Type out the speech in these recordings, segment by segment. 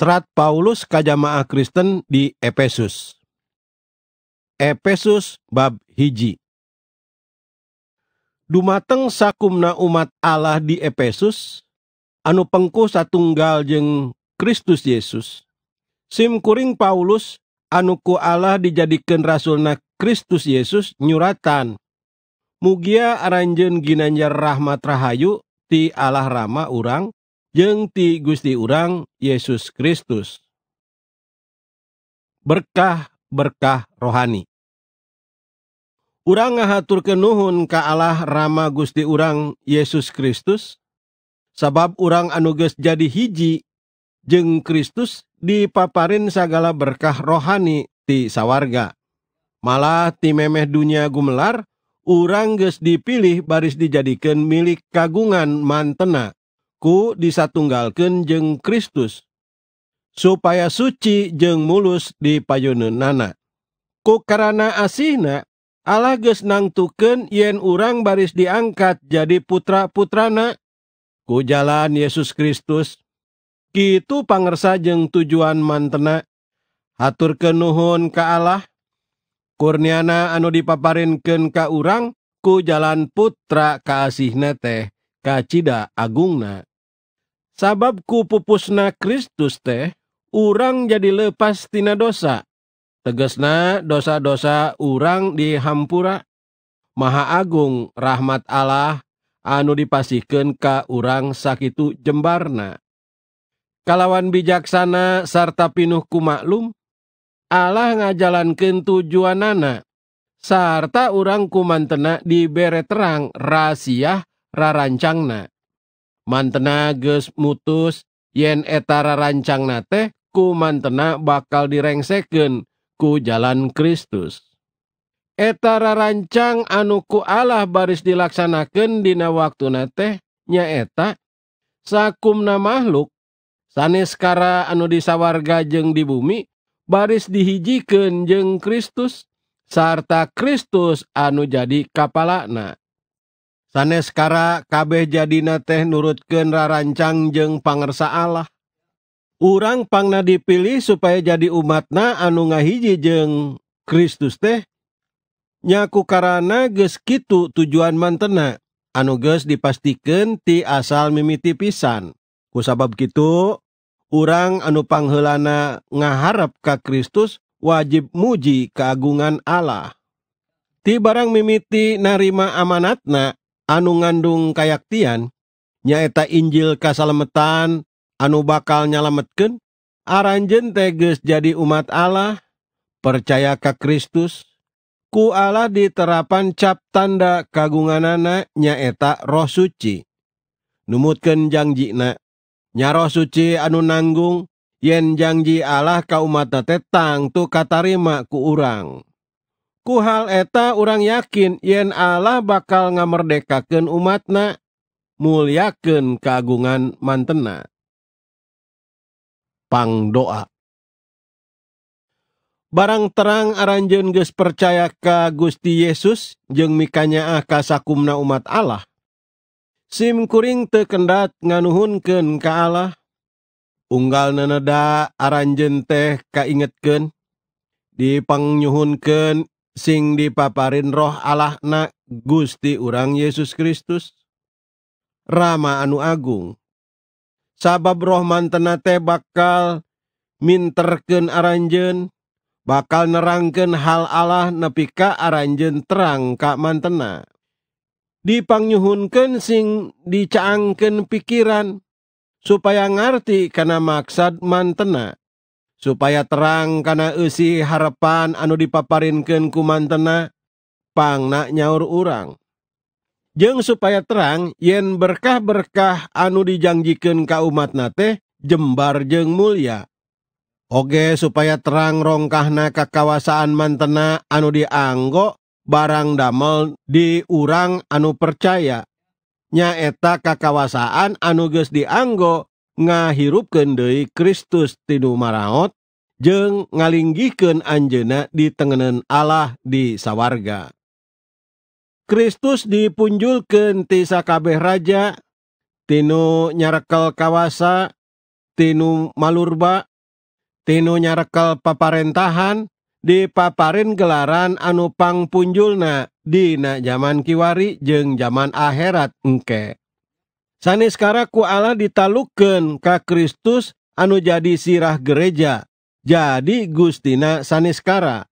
Serat Paulus ke jamaah Kristen di Efesus. Efesus bab hiji. Dumateng sakumna umat Allah di Efesus, anu pengku satunggal jeng Kristus Yesus. Simkuring Paulus, anuku Allah dijadikan rasulna Kristus Yesus nyuratan. Mugia aranjen ginanjar rahmat rahayu ti Allah rama urang, jeng ti Gusti urang Yesus Kristus. Berkah-berkah rohani. Urang ngahatur kenuhun ka Allah Rama Gusti urang Yesus Kristus, sabab urang anuges jadi hiji, jeng Kristus dipaparin segala berkah rohani ti sawarga. Malah ti memeh dunia gumelar, urang ges dipilih baris dijadikan milik kagungan mantena disatunggalkan jeng Kristus supaya suci je mulus di payunun nana ku karenana asina Allah nang tuken yen orangrang baris diangkat jadi putra-putran ku jalan Yesus Kristus Ki pangersaajeng tujuan mantena Haaturken Nuhun ka Allah Kurniana anu dipaparinken Ka urang ku jalan putra keihne teh kacita agungna sabab kupupussna Kristus teh urang jadi lepastina dosa tegesna dosa-dosa urang di Hammpua Maha Agung rahmat Allah anu dipasikan Ka urang Satu jembarna kalawan bijaksana sarta pinuhku maklum Allah ngajalankan tujuanna Sarta urang kumantena di bere terang rasiaah Raranancangna. mantenaga mutus yen ettara rancang nate ku mantena bakal direngseken ku jalan Kristus ettara rancang anu ku Allah baris dilaksanakan Dina waktu nate nya eta sakkumna makhluk saneskara anu disawarga jeng di bumi baris dihijiken jeng Kristus sarta Kristus anu jadi kapal nae kara kabeh jadina teh nurutkendndra rancang je panerssa Allah urangpangna dipilih supaya jadi umatna anu ngahiji je Kristus tehnyaku karena nages gitu tujuan mantena anuges dipastikan ti asal mimiti pisan kusabab gitu urang anu panghelana ngaharapkah Kristus wajib muji keagungan Allah ti barang mimiti narima amanatna Anu ngandung kayakaktian nyaeta Injil kasalemetaan anu bakal nyalametken arannje teges jadi umat Allah percayakah Kristus kuala di terapan captanda kagungan anak nyaetarosuci Numutkenjangnjinanyarosuci anu nanggung yen janji Allah kau umattetang tuh katarima ku urang. ku hal eta orang yakin yen Allah bakal ngamerdekken umatna muliaken kagungan mantena pang doa barang terang arannjeges percaya ka Gusti Yesus jengmikka aaka kumna umat Allah simkuring tekenddat nganuhunken ka Allah unggal neneda aranjen teh kainggetken dipangnyhunken sing dipaparin roh Allah na Gusti urang Yesus Kristus Rama anu Agung sabab roh mantena teh bakal minterken aranjen bakal nerangken hal Allah nepika aranjen terang ka mantena dipangyuhunkan sing dicaangken pikiran supaya ngerti karena maksad mantena Captainaya terang karena usi hapan anu dipaparinken ku mantenapang nyawur urang Jeng supaya terang yen berkah berkah anu dijanjiken ka umat nate jembar jeng muliage supaya terang rongkah na ka kawasaan mantena anu dianggok barang damol diurang anu percaya Nya eta kakawasaan anuge ge dianggok, hirupkendei Kristus Tinu Marot jeung ngalingikeun Anjena di tengenen Allah di sawwarga Kristus dipunjul ke tisakabeh ja Tinu nyarekel kawasa Tinu malurba Ti nyarekel paparentahan diaparin gelaran Anupang Pujulna Dina zaman Kiwari jeung zaman akhirat engkeh Saneskara ku Allah ditalukan ke Kristus anu jadi sirah gereja. Jadi Gustina sekarang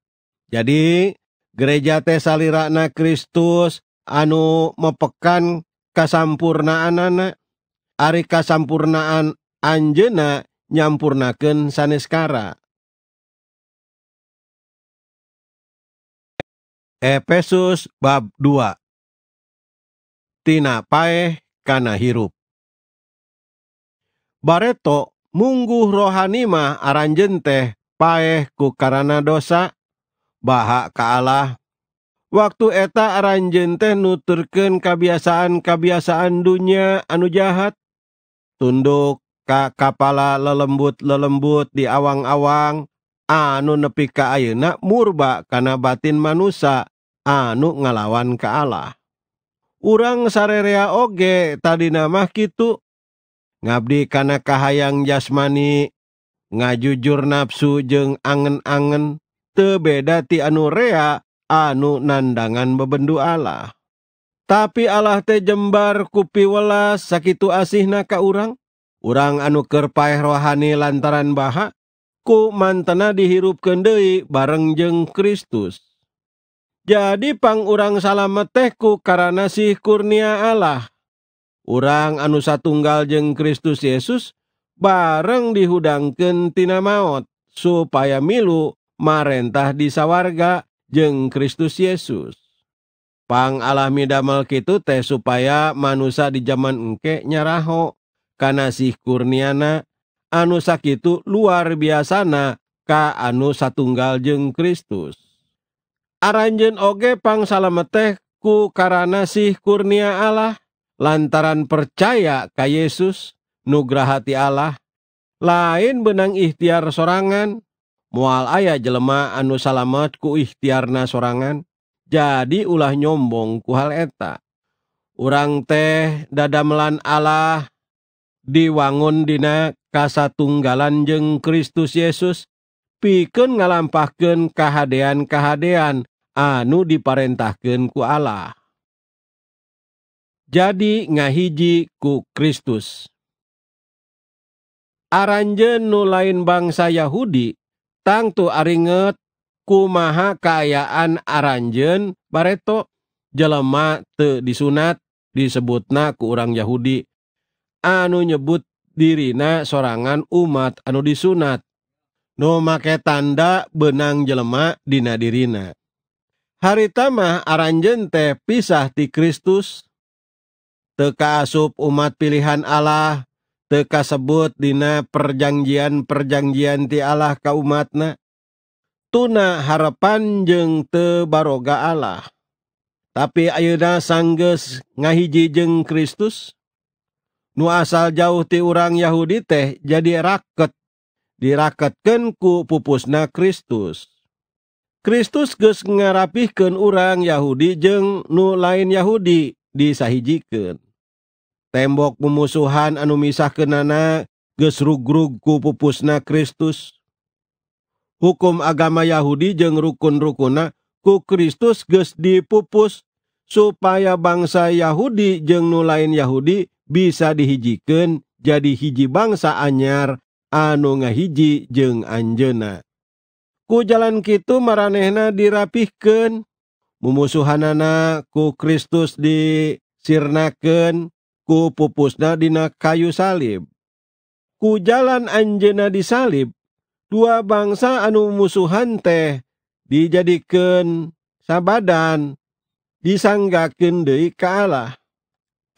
Jadi gereja Tesalirana Kristus anu mepekan kasampurnaan anak. Ari kasampurnaan anjena nyampurnaken sekarang Efesus bab 2 Tina paeh karena hirup bareto Munggu rohaniima Aarannje teh payehku karena dosabaha ka Allah waktu eta aranjen teh nuturken kebiasaan kebiasaan dunya anu jahat tunduk Ka kepala lelemmbut lelembut di awang-awang anu nepi kaenak murba karena batin manusa anu ngalawan ke' Allah wartawan Urrang sarerea oge tadi namah kitu, Ngbdi kanakahhaang jasmani, nga jujur nafsu je angen-anggen tebeda ti anu rea anu nandanangan bebendu Allah, Ta Allah te jembar kupi welas sakit asih na ka urang, uranganu kerpai rohani lantaran baha ku mantena dihirup kei bareng jeng Kristus. jadipang orangrang salamet tehku karenasi kurnia Allah orangrang anusa tunggal jeung Kristus Yesus bareng dihudangkentina maut supaya milu Marentah disawarga jeung Kristus Yesuspang alami damel Kitu teh supaya man manusia di zaman ekek nyarahho kanih kurniana anus sakitu luar biasa Ka anusa tunggal jeung Kristus Aranjen oge pangsalamete ku karena sih kurnia Allah lantaran percaya ka Yesus nugrahati Allah lain benang ikhtiar sorangan mual ayah jelema anu salamet ku ikhtiarna sorangan jadi ulah nyombong ku hal eta urang teh dadamelan Allah diwangun dina kasatunggalan jeng Kristus Yesus pikeun ngalampahkeun kahadean-kahadean anu diparentahkeun ku Allah. Jadi ngahiji ku Kristus. Aranje nu lain bangsa Yahudi tangtu aringet maha kayaan aranjen bareto jelema te disunat disebutna ku orang Yahudi anu nyebut dirina sorangan umat anu disunat Nu make tanda benang jelema dina dirina. tamah aranjen teh pisah ti Kristus. Teka asup umat pilihan Allah, teka sebut dina perjanjian-perjanjian ti Allah ka umatna. Tuna harapan jeng te baroga Allah. Tapi ayuna sangges ngahiji jeng Kristus, nu asal jauh ti orang Yahudi teh jadi raket dirakatkan ku pupus na Kristus Kristusges ngarapihkan orangrang Yahudi jeng nu lain Yahudi disahjikan tembok pemusuhan anu Misahkenana gerug ku pupus na Kristus hukum agama Yahudi jeng rukun-rukuna ku Kristus ge di pupus supaya bangsa Yahudi jeng nu lain Yahudi bisa dihijikan jadi hiji bangsa anyar dan anu ngahiji jeung Anjena ku jalan Kitu marehna dirapihkan mumusuhan anakku Kristus diirnaken ku pupus Nadina kayu salib ku jalan Anjena disalib dua bangsa anu musuhan teh dijadikansabadan disanggaken De ka' Allah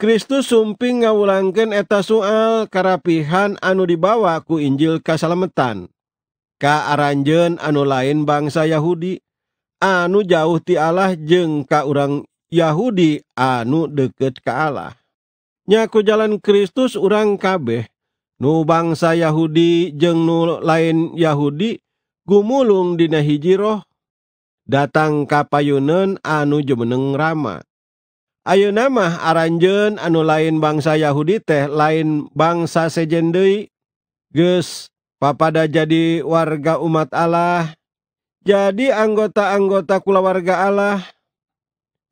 karena Kristus sumping ngawurlangken eta soalkara pihan anu dibawaku Injil kasalemetan Kaaranjen anu lain bangsa Yahudi anu jauhti Allah jengka u Yahudi anu deket ka Allahnyaku jalan Kristus urang kabeh nu bangsa Yahudi jengnuluk lain Yahudi gumulung Di hijjirah datang kapayunen anu jumeneng Rama Ayo nama aranjen anu lain bangsa Yahudi teh lain bangsa sejen gus papa papada jadi warga umat Allah jadi anggota-anggota kula warga Allah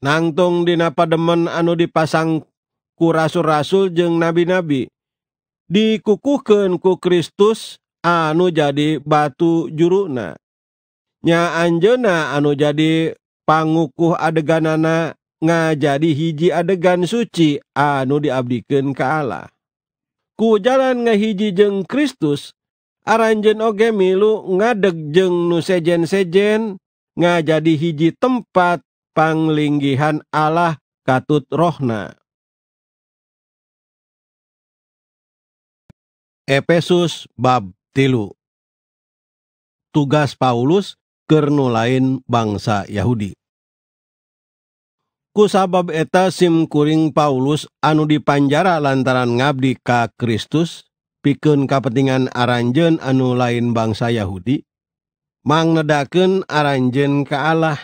nangtung dina pademen anu dipasang ku rasul-rasul jeng nabi-nabi dikukuhkan ku Kristus anu jadi batu juruna nya anjena anu jadi pangukuh adeganana ngajadi hiji adegan suci anu diabdikan ke Allah ku jalan ngahiji jeng Kristus aranjen oge milu ngadeg jeng nu sejen-sejen ngajadi hiji tempat panglinggihan Allah katut rohna Efesus bab tilu Tugas Paulus ke lain bangsa Yahudi ku sabab eta simkuring Paulus anu dipanjara lantaran ngabdi ka Kristus pikun kapentingan aranjen anu lain bangsa Yahudi mangnedaken aranjen ke Allah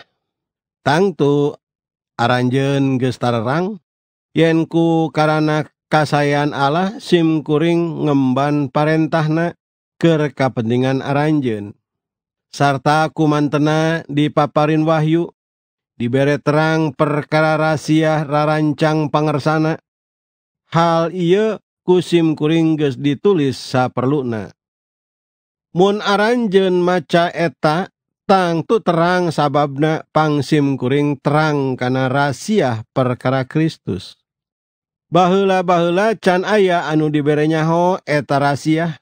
tangtu aranjen gestarerang ku karena kasayan Allah simkuring ngemban parentahna ke kapentingan aranjen sarta kumantena dipaparin Wahyu buat dibere terang perkara rasiaahrarancang pengersana hal ia kusim kuriinges ditulis saperlukna Mu aranjen maca eta tangtu terang sababna pangsim kuring terangkana rasiaah perkara Kristus Balahbahaula can aya anu diberrenyaho eta rasiaah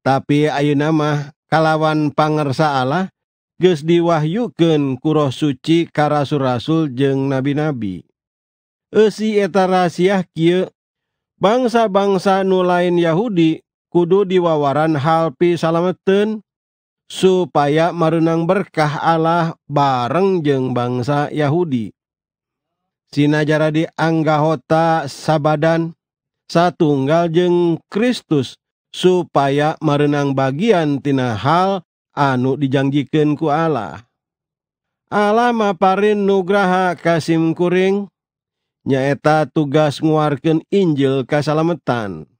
tapi ayyu nama kalawanpangerssa Allah diwahyuukan kuro suci Karasu-rasul jeung nabi-nabi bangsa-bangsa nulain Yahudi kudu di Wawaraan Halpi salaten supaya merenang berkah Allah bareng je bangsa Yahudi Sinajara di Anggahtasadadan Satunggal jeng Kristus supaya merenang bagiantina hal, anu dijanjiken ku Allah Allahapain nugraha kasimkuringnyaeta tugas nguwarken Injil kasalemetan.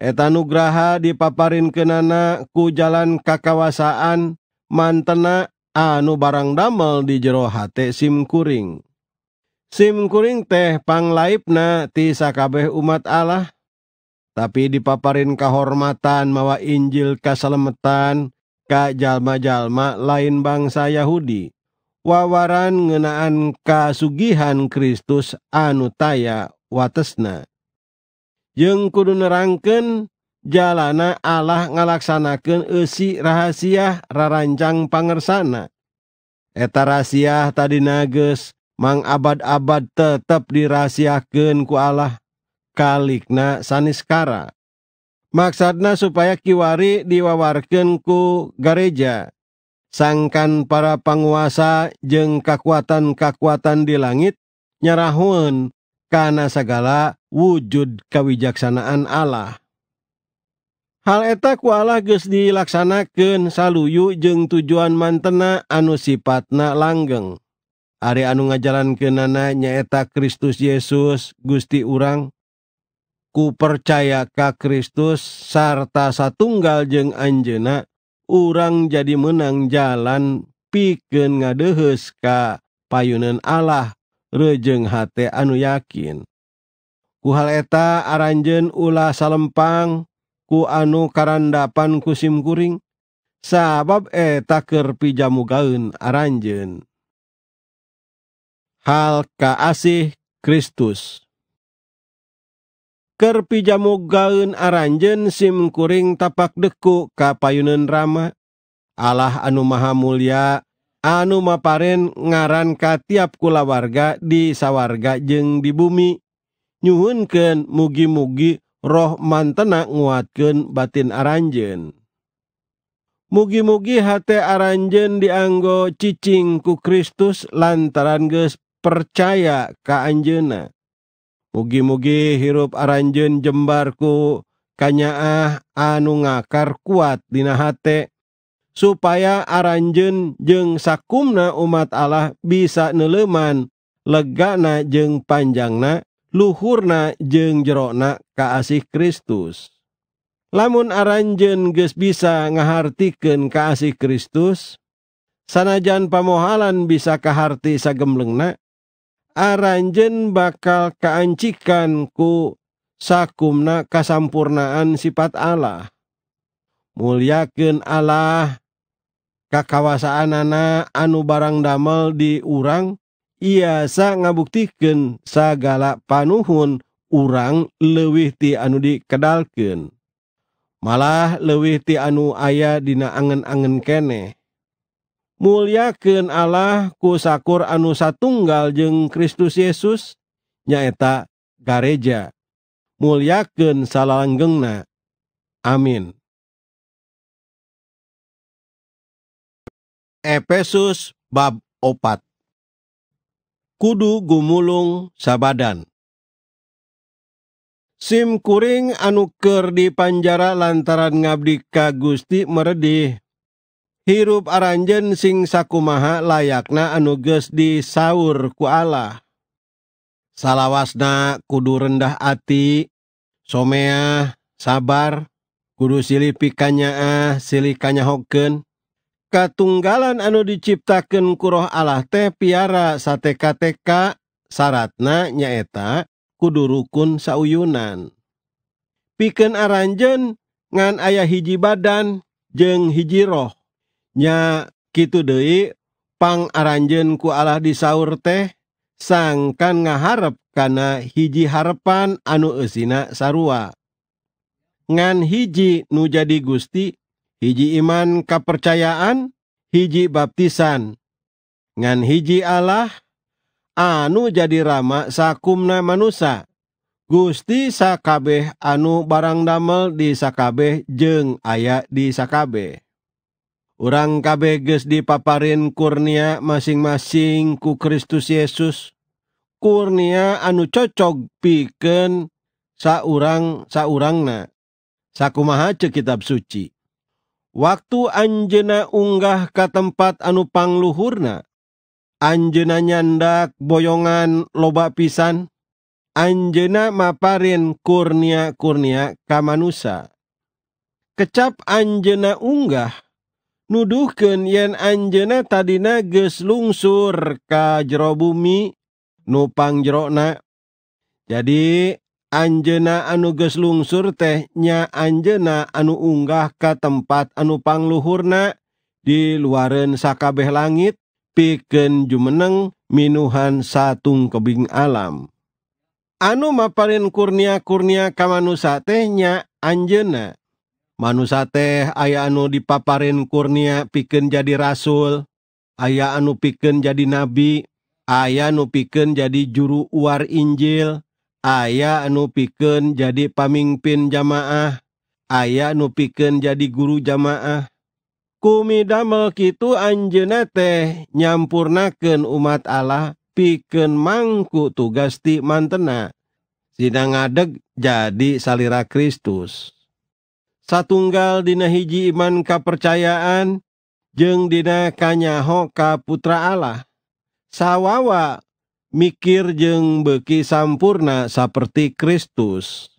Eeta nugraha dipaparin kenana ku jalan kakawasaan mantena anu barang damel di jerohate Skuring. Skuring teh panglaib na tikabeh umat Allah tapi dipaparin kahormatan mawa Injil kasalemetan, jalma-jalma lain bangsa Yahudi wawaan ngenaan kasugihan Kristus Annutya Watesna Jeng kudunerken jalana Allah ngalaksanakan i rahasia ranancang panersana Etarasiaah tadi nages mang abad-abad tetap dirasiakan kuala kalilikgna saniskara, Maksadna supaya kiwari diwawarken ku eja sangangkan para penguasa jeng kekuatan-kakuatan di langit nyarahhun karena segala wujud kewijaksanaan Allah Hal eta kuala Gu dilaksanken saluyu jeung tujuan mantena anu sipatna langgeng Ari anu ngajaran ke nana nyaeta Kristus Yesus Gusti urang, percayakah Kristus sarta sa tunggal jeng anjena urang jadi menang jalan piken ngadehes ka payunan Allah rejenghati anu yakin ku hal eta aranjen ula salempang ku anu karandapan kusimkuring sabab eh takr pijamu gaun aranjen hal Ka asih Kristus karakter pijamu gaun aranjen simkuring tapak deku kapayunnan Rama Allah anu ma Mulia Anuapaen ngaran ka tiap kula warga di sawwarga jeng di bumi nyuunken mugi-mugi roh mantenak nguatkeun batin aranjen Mugi-mugi H aranjen dianggo cicingku Kristus lantaran geus percaya kaanjena. Kh bugi-mugi hirup aranjen jembarku kanyaah anu ngakar kuatdinaate supaya aranjen jeng sakumna umat Allah bisa neleman leg na jeng panjang na luhurna jeng jerokna ke asih Kristus lamun aranjen ges bisa ngaharken ke asih Kristus sanajan pamohalan bisakahharti sagemlengnak Quan Aranjen bakal keancikan ku sakummna kasampurnaan sifat Allah Muliaken Allah ka kawasaan anak anu barang damel di urang ia sa ngabuktken sagala panuhun urang lewih ti anu dikedalken. Malah lewih ti anu aya dina angen-anggen keeh, ken Allah ku sakur anu satunggal jeng Kristus Yesus nyaeta gareja ken salanggengna amin Efesus bab opat Kudu gumulung sabadan SIM SIMkuring anuker di Panjara lantaran ngabdi Kagusti Gusti meredih hirup Aaranjen sing sakumaha layakna anuges di Saur Kuala salahwasna kudu rendah ati somea sabar kudu silippiknya ah silikanya hoken katunggalan anu diciptakan kuro Allah te piara sateekaK saratna nyaeta kudu rukun sauyunan piken aranjen ngan ayah hiji badan jeng hijrahh nya gitu Dei pang aranjen ku Allah disaur teh sangkan ngaharep karena hiji harapan anu esina sarua ngan hiji nu jadi Gusti hiji iman kepercayaan hiji baptisan ngan hiji Allah anu jadi rama sakumna manusia Gusti sakabeh anu barang damel di sakabeh jeng ayak di sakabeh Urang kabeges dipaparin kurnia masing-masing ku Kristus Yesus. Kurnia anu cocok piken saurang na Sakumaha ce kitab suci. Waktu anjena unggah ke tempat anu pangluhurna. Anjena nyandak boyongan loba pisan. Anjena maparin kurnia-kurnia kamanusa. Kecap anjena unggah Kh Nuuhken yen Anjena tadiges lungsur ka jeromi Nupang jerokna jadi Anjena anugeges lungsur tehnya Anjena anu unggah ka tempat anupangluhurna di luarenskabehh langit piken jumeneng Minuhan Saung kebing alam Anu mapen Kurnia Kurnia kamanusa tehnya Anjena. buat Mansa teh aya anu dipaparin kurnia piken jadi rasul, aya anu piken jadi nabi, aya nu piken jadi juru uar Injil, Ay anu piken jadi pamimpin jamaah aya nu piken jadi guru jamaah Ku damel ki anjennate nyampurnaken umat Allah piken mangkuk tu gasti mantena Sindang ngadeg jadi salirira Kristus. Satunggal Dina hijji iman kepercayaan jeungng din kanyaho kaputra Allah sawawa mikir je beki sampurna seperti Kristus.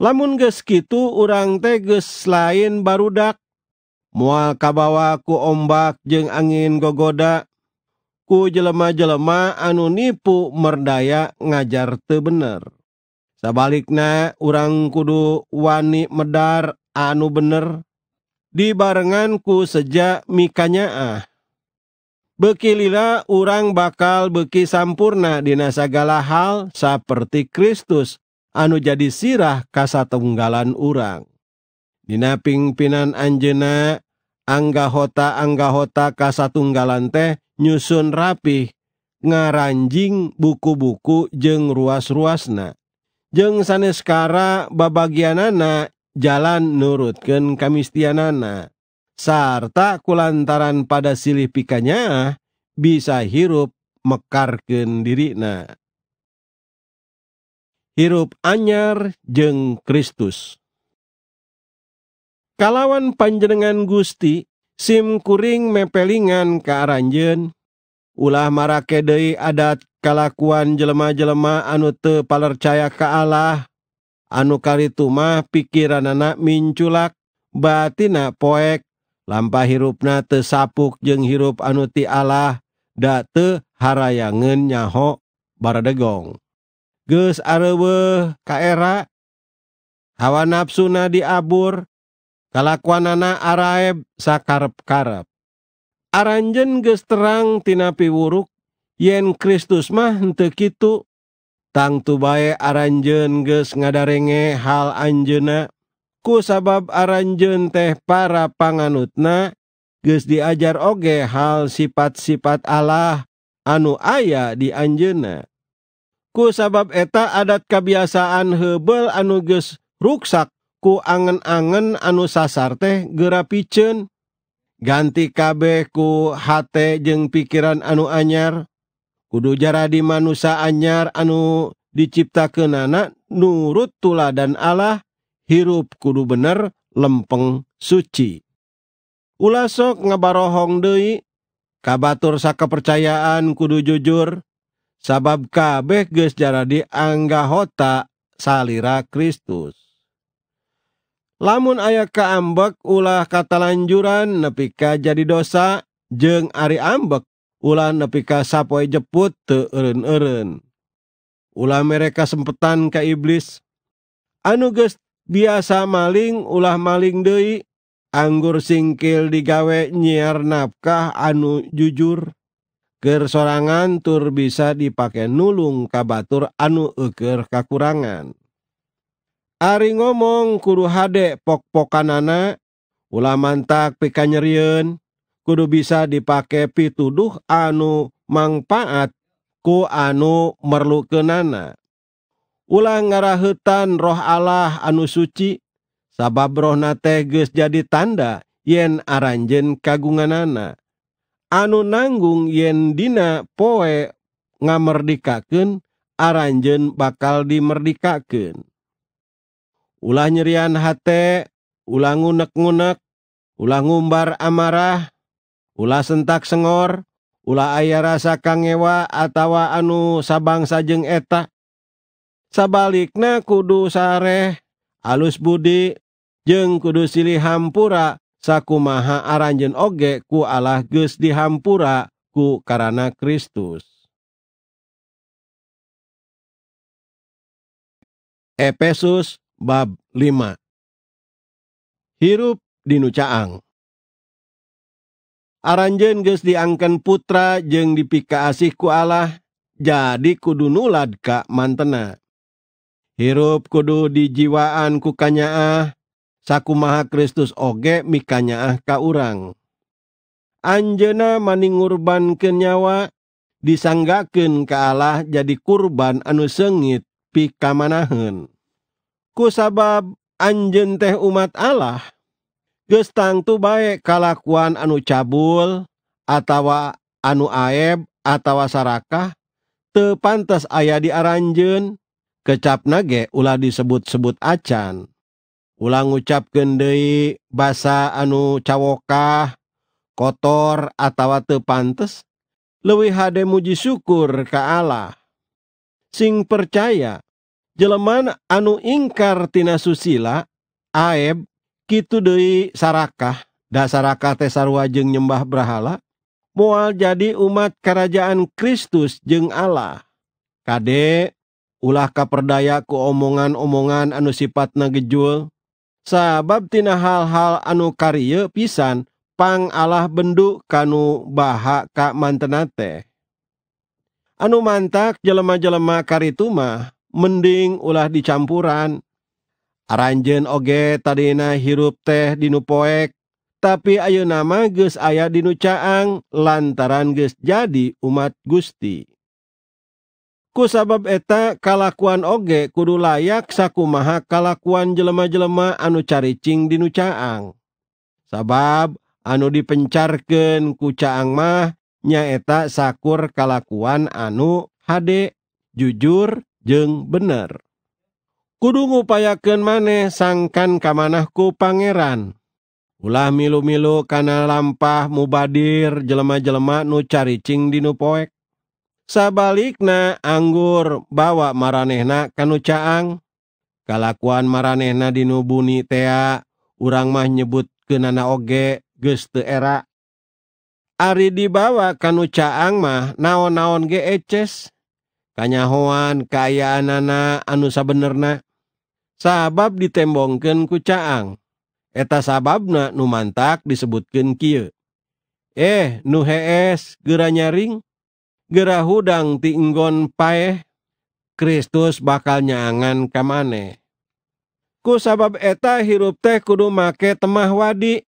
Lamun geskitu urang teges lain barudak mualkabawa ku ombak jeung angin gogoda ku jelemah-jelemah anunipu merdayak ngajar tebener. baliknya orangrang kudu Wanik medar anu bener dibarennganku sejak mikanya ah bekillah orangrang bakal beki sampurnadinasagala hal seperti Kristus anu jadi sirah kasa tunggalan urang napingpinan Anjena anggahota gahta kasa tunggalan teh nyusun rapih ngaranjing buku-buku jeung ruas-ruasna jeng saneskara kara babagianana jalan nurutken kamistianana sarta kulantaran pada silih pikanya bisa hirup mekarken dirina hirup anyar jeng Kristus kalawan panjenengan Gusti sim kuring mepelingan ke Aranjen ulah marrakedei adat kalakuan jelemah-jelemah anut Palercaya ke Allah anukaituma pikiran anak minculak batina poek lampa hirup na sapuk jeung hirup anuti Allah datehararayangan nyahok bardegong geus are hawa nafsuna diabur kalakuan anak Arabib sakep-karep Aaranjen ge terang tinapi Wuruk yen Kristus mah ntetu tangtu baye arannje ges ngadarenge hal anjena ku sabab aranjen teh para panganutna ges diajar oge hal sifat-sifat Allah anu aya di Anjena ku sabab eta adat kebiasaan hebel anuges ruksak ku angenanggen anu sasar teh gera pien, ganti kabeh ku hate jeng pikiran anu anyar kudu jaradi manusia anyar anu ke anak nurut tula dan Allah hirup kudu bener lempeng suci ulasok ngabarohong deui kabatur kepercayaan kudu jujur sabab kabeh geus jaradi hota salira Kristus Lamun aya ka ambekg ulah katalancuran nepika jadi dosa jeng Ari ambekg Ulang nepika sappoi jeput teen-euren Ulah mereka sempean ka iblis Anuge biasa maling ulah maling Dei, anggur singkil digawe nyiar nafkah anu jujur Ger sorangan tur bisa dipakai nulung ka Batur anu eger kakurangan. Ari ngomongkuru hadek pokpokan nana Ulaman tak pika nyeryun kudu bisa dipakepi tuduh anu mangfaat ku anu merlukken nana Ulang ngarah hutan roh Allah anu suci sabab rohnate teges jadi tanda yen aranjen kagungan nana Anu nanggung yen dina poek ngamerdikken aranjen bakal dimerdikken. ulah nyerian hate, ulah ngunek-ngunek, ulah ngumbar amarah, ulah sentak sengor, ulah ayah rasa kangewa atawa anu sabang sajeng eta. Sabalikna kudu sareh, alus budi, jeng kudu silih hampura, sakumaha aranjen oge ku alah gus dihampura ku karana Kristus. Efesus bab 5 Hirup di Nucaang Aranjen geus diangken putra jeng dipika asih ku Allah jadi kudu nulad ka mantena. Hirup kudu dijiwaan ku kanyaah sakumaha Kristus oge mikanyaah ka urang. Anjena maning urban kenyawa disanggakeun ka Allah jadi kurban anu sengit pika manahen. sabab Anjen teh umat Allah gestang tuhbaek kalakuan anu cabul atawa anu ab attawaskah tepanantes aya diaranjen kecap nage Ulah disebut-sebut acan ulang ngucap kendei basa anu cawokah kotor atawa tepanantes lewih HD muji syukur ke' Allah sing percaya, jeleman anu ingkar tina susila aeb kitu deui sarakah da sarakah teh sarua jeung nyembah berhala moal jadi umat kerajaan Kristus jeung Allah kade ulah kaperdaya ku omongan-omongan anu sifatna gejul sabab tina hal-hal anu karieu pisan pang Allah bendu kanu baha ka mantenate anu mantak jelema-jelema karituma mending ulah dicampuran aranjen oge tadi hirup teh dinupoek tapi ayo nama ges ayat dicaang lantaran gees jadi umat Gusti.ku sabab eta kalakuan oge kuru layak sakuumaha kalakuan jelemah-jelemah anu caricing dincaang Sabab anu dipencarken kucaang mah nya eta sakur kalakuan anu hadek jujur, bener kudu ngupayaken maneh sangkan kamanaku pangeran ulah milumilukana lampmpa mubadir jelemah-jelemak nu caricing dinupoek sabalik na anggur bawa maranehna kanucaang kalakuan maranehna din buni teaa urang mah nyebut ke nana oge geste eraak Ari dibawa kanucaang mah naon-naon gece, Kanyahoan kayaan naana anu sabener na sahabatbab ditembongken kucaang Eta sabab na numantak disebutken kiu Eh nuhees gera nyaring, gera hudang tinginggon payeh Kristus bakal nyaangan kamane Ku sabab eta hirup teh kudu make temah wadi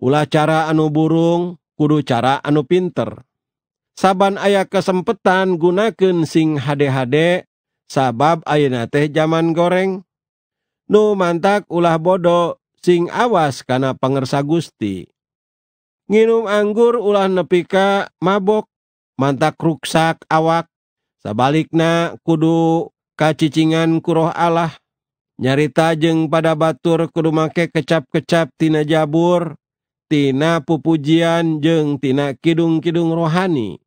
Ulacara anu burung kudu cara anu pinter. Saban ayah kesempatan gunakan sing hadde-hade sabab auna teh zaman goreng. Nu mantak ulah bodoh sing awaskana pengersa Gusti. Nginum anggur ulah nepika mabok, mantak rukak awak, sabalik na kudu kacicingan kuro Allah. Nyarita jeng pada Batur kudu make kecap-kecaptinana Jabur, Tina pupujian jengtina Kidung Kidung rohani.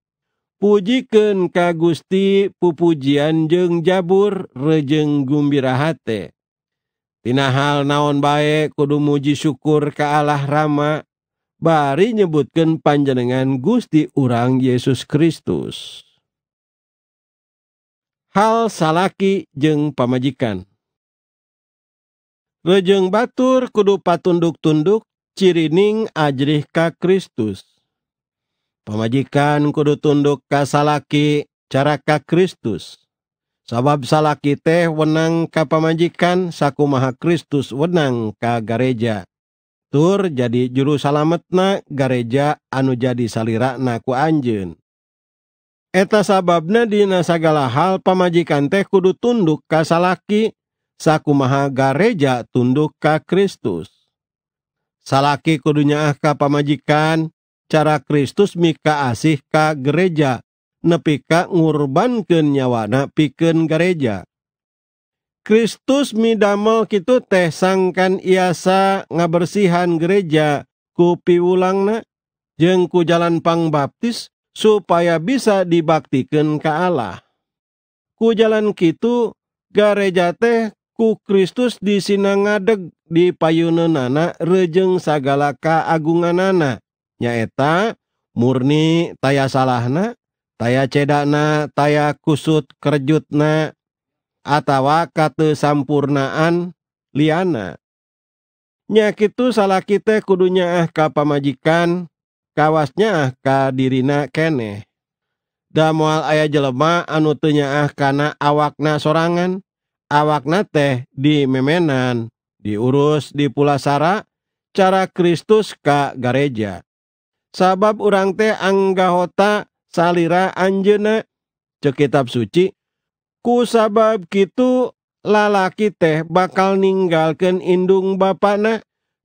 pujiken ka Gusti pupujian jeng jabur rejeng gumbira hate. Tina hal naon baik kudu muji syukur ka Allah Rama, bari nyebutkan panjenengan Gusti urang Yesus Kristus. Hal salaki jeng pamajikan. Rejeng batur kudu patunduk-tunduk cirining ajrih ka Kristus. Pemajikan kudu tunduk ka salaki caraka Kristus. Sabab salaki teh wenang ka pamajikan sakumaha Kristus wenang ka gereja. Tur jadi juru salametna gereja anu jadi salirana ku anjun. Eta sababna dina sagala hal pamajikan teh kudu tunduk ka salaki sakumaha gereja tunduk ka Kristus. Salaki kudunya ah ka pamajikan Kristus mika asih ka gereja nepi ka ngurban ke nyawana piken gereja Kristus midamel ki teh sangangkan iaasa ngabersihan gereja kupi ulangna jeng ku jalanpang baptis supaya bisa dibakktiikan ke Allah ku jalan Kitu ga gereja teh ku Kristus diinang ngadeg di payunun nana rejeng sagala kagungan nana, nyaeta murni taya salahna taya cedakna taya kusut kerjutna atawa sampurnaan liana nyakitu salah kita kudunya ah ka kawasnya ah ka dirina keneh da jelema anu teu ah kana awakna sorangan awakna teh di memenan diurus di pulasara cara Kristus ka gereja. Sabab urangte gahta salira anjena cekib suci ku sabab ki lalaki teh bakal ningken inndung bapak na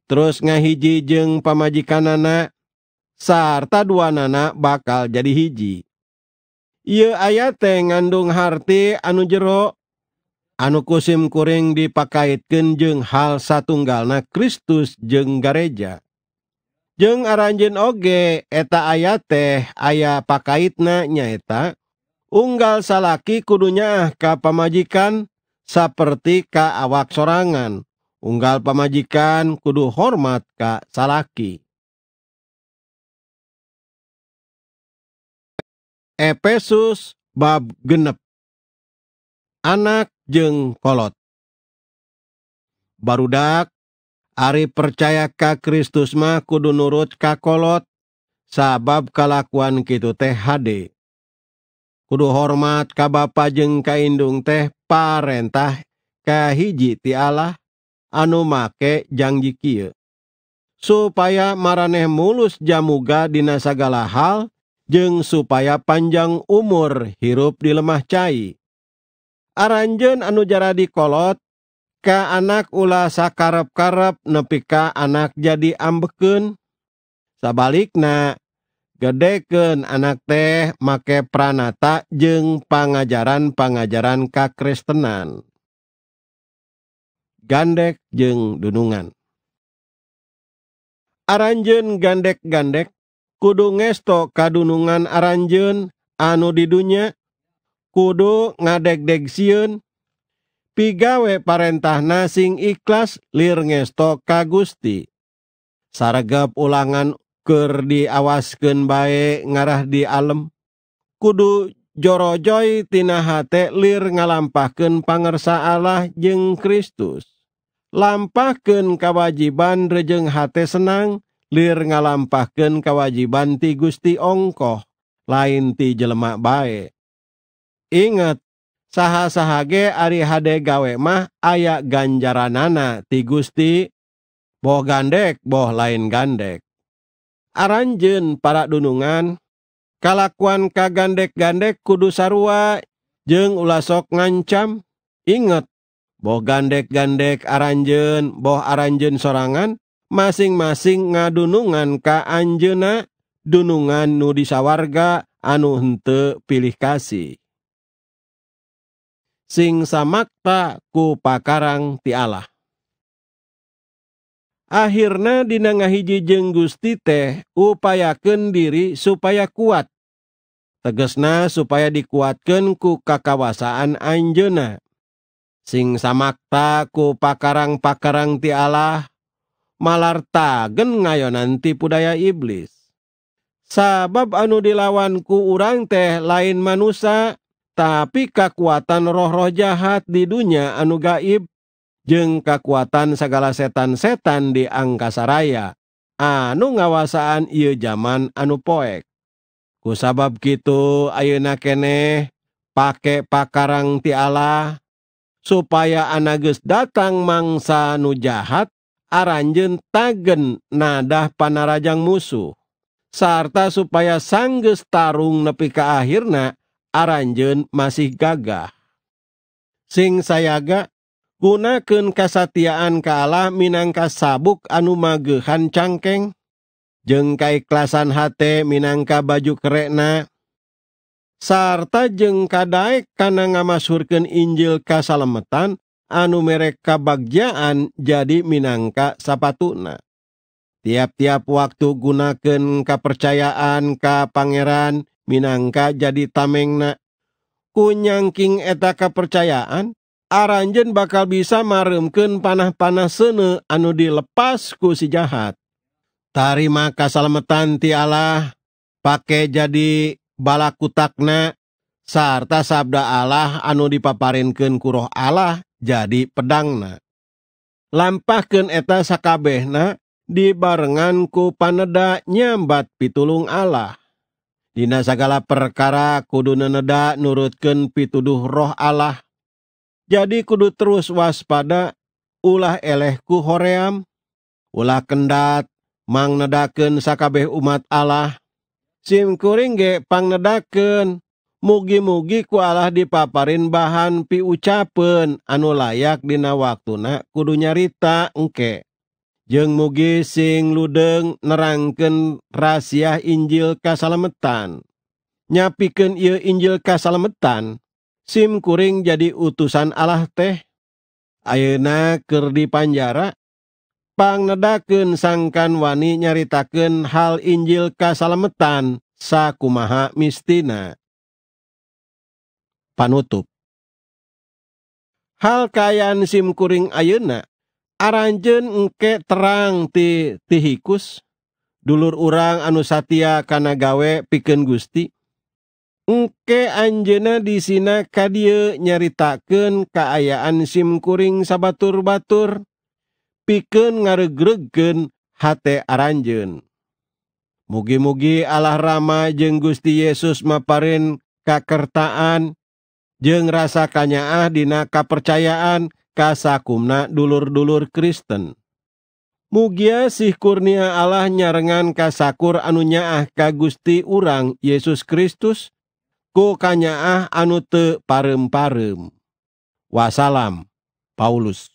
terus ngahiji jeng pamajikan nana sarta dua nana bakal jadi hiji.Y ayate ngandung harte anu jero Anu kusim kuring dipakaaitken je hal satunggal na Kristus jenggaja. jeng aranjen oge eta ayate teh aya pakaitna nyaeta unggal salaki kudunya ka pamajikan seperti ka awak sorangan unggal pamajikan kudu hormat ka salaki Efesus bab genep anak jeng kolot barudak Ari percaya ka Kristus mah kudu nurut ka kolot. Sabab kalakuan kitu teh hade. Kudu hormat ka bapa jeung indung teh parentah ka hiji ti Allah anu make janji kieu. Supaya maraneh mulus jamuga dina sagala hal jeng supaya panjang umur hirup di lemah cai. Aranjun anu jaradi kolot anak ula sa karep-karep nepikah anak jadi ambeken sabalik na gedeken anak teh make pranata jeung pengajaranpangjaran kakristenan gandekk jeung dunungan aranjen gandekkgandek kudu ngeestok kadunungan aranje anu didnya kudu ngadek-dek siun, gawe parah nasing ikhlas Lir ngesto ka Gusti sarepp ulanganker diawasken bae ngarah di alam kudu jorojoy Ti H lir ngalampahkan panerssa Allah jeung Kristus lampaahkan kawajiban rejeng H senang lir ngalampahkan kawajiban ti Gusti ongkoh lain ti jelemak baike ingat sah- sahage Arihade gawe mah aya ganjaran nana ti Gusti Boh gandek boh lain gandek Aranjen para dunungan kalakuan ka gandek-gande kudu sarwa jeung ulasok ngancam inget Boh gandekgandek aranjen boh aranjen sorangan masing-masing ngadunungan ka Anjena dunungan Nudiawarga anute pilihkasi. sing samata ku pakrang ti Allahhirdina nga hiji jeng guststi teh upayaken diri supaya kuat tegesna supaya dikuatkan ku kakawasaan Anjona sing samata ku pakrang pakrang ti Allah malar taggen ngayonan budaya iblis sabab anu dilawanku urang teh lain manusa, tapi kekuatan roh-roh jahat di dunia anu gaib jeung kekuatan segala setan-setan di angkasaraya Anu ngawasaan zaman anupoek kusabab gitu Aunakeneh pakai pakrang tiala supaya Anagus datang mangsa nu jahat aranjen tagen nadadah panajang musuh sarta supaya sangges tarung nepi kehirna, aranjen masih gagah sing saya gak gunakan kasatiaan ka Allah minangka sabuk anu magehan cangkeng jengkaihlasan H minangka baju kerekna Sarta jeng kadakana ngamasurken Injil kasalemetan anumerek ka Bagjaan jadi minangka sappatuna tiap-tiap waktu gunakan kepercayaan ka Pangeran, Minangka jadi tamengna ku nyangking ettaka kepercayaan, Aaranjen bakal bisa maremken panah-panas sene anu dilepasku si jahat. Tarima kasalmetanti Allah pakai jadi balaku takna Sarta sabda Allah anu dipaparin ke kuoh Allah jadi pedangna. Lampaken etaskabehna dibarennganku paneda nyambat pitulung Allah, étant Disagala perkara kudu nenedak nurutken pi tuduh roh Allah jadi kudu terus waspada ulah ellehku hoream Ulah Kendat mangneddaken skabeh umat Allah simkuring gek pangneddaken mugi-mugi kulah dipaparin bahan pi ucaen anu layak dinawak na kudu nyarita engkek Jeng mugi sing ludeng nerangken rahasia Injil kasalametan. Nyapiken ia Injil kasalametan, sim kuring jadi utusan Allah teh. Ayeuna kerdi di panjara, pangnedakeun sangkan wani nyaritakeun hal Injil kasalametan sakumaha mistina. Panutup Hal kayaan sim kuring ayeuna jen enke terang ti tihikus duluur urang anusatiyakana gawe piken guststi Eke Anjena di Sinakadie nyaritaken keayaan simkuringsabatur Batur piken ngareregen Haranjen mugi-mugi a rama je Gusti Yesus meparin kakertaaan jeng rasa kanyaahdina kepercayaan, kasakumna dulur-dulur Kristen. Mugia sih kurnia Allah nyarengan kasakur anunya ah kagusti urang Yesus Kristus ku kanyaah anu te parem-parem. Wasalam, Paulus.